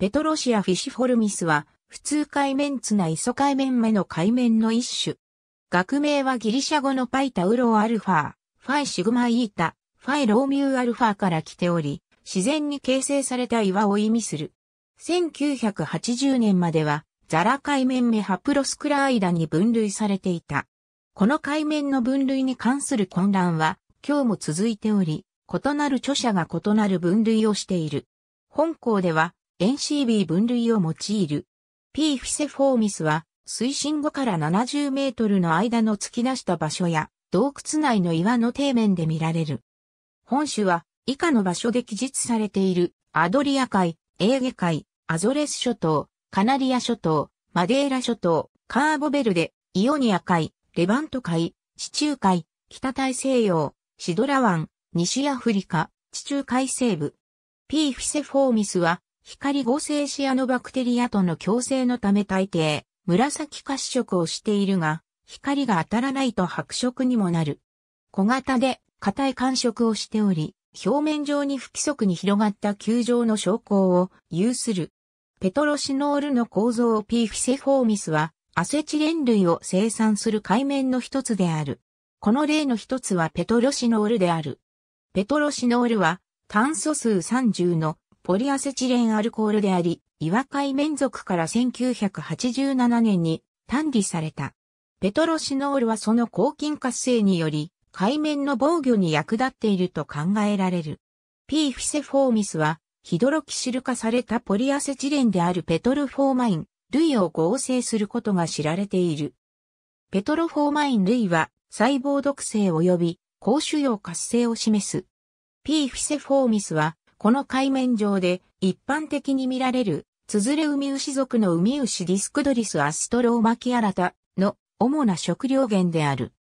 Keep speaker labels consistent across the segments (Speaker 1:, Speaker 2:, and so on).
Speaker 1: ペトロシアフィシフォルミスは、普通海面ツナイソ海面目の海面の一種。学名はギリシャ語のパイタウロアルファ、ファイシグマイータ、ファイローミューアルファから来ており、自然に形成された岩を意味する。1980年までは、ザラ海面目ハプロスクライダに分類されていた。この海面の分類に関する混乱は、今日も続いており、異なる著者が異なる分類をしている。本校では、NCB 分類を用いる。P. フィセフォーミスは、水深5から70メートルの間の突き出した場所や、洞窟内の岩の底面で見られる。本種は、以下の場所で記述されている、アドリア海、エーゲ海、アゾレス諸島、カナリア諸島、マデーラ諸島、カーボベルデ、イオニア海、レバント海、地中海、北大西洋、シドラ湾、西アフリカ、地中海西部。P. フィセフォーミスは、光合成シアノバクテリアとの共生のため大抵、紫褐色をしているが、光が当たらないと白色にもなる。小型で硬い感触をしており、表面上に不規則に広がった球状の昇降を有する。ペトロシノールの構造 P フィセフォーミスは、アセチレン類を生産する海面の一つである。この例の一つはペトロシノールである。ペトロシノールは炭素数30のポリアセチレンアルコールであり、岩海面族から1987年に単理された。ペトロシノールはその抗菌活性により、海面の防御に役立っていると考えられる。P. フィセフォーミスは、ヒドロキシル化されたポリアセチレンであるペトルフォーマイン、類を合成することが知られている。ペトロフォーマイン類は、細胞毒性及び、高腫瘍活性を示す。P. フィセフォーミスは、この海面上で一般的に見られる、つづれウミウシ属のウミウシディスクドリスアストローマキアラタの主な食料源である。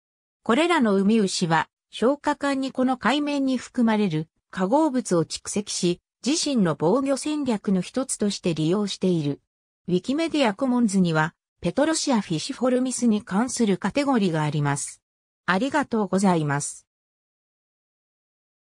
Speaker 1: これらのウミウシは消化管にこの海面に含まれる化合物を蓄積し、自身の防御戦略の一つとして利用している。ウィキメディアコモンズには、ペトロシアフィシフォルミスに関するカテゴリーがあります。ありがとうございます。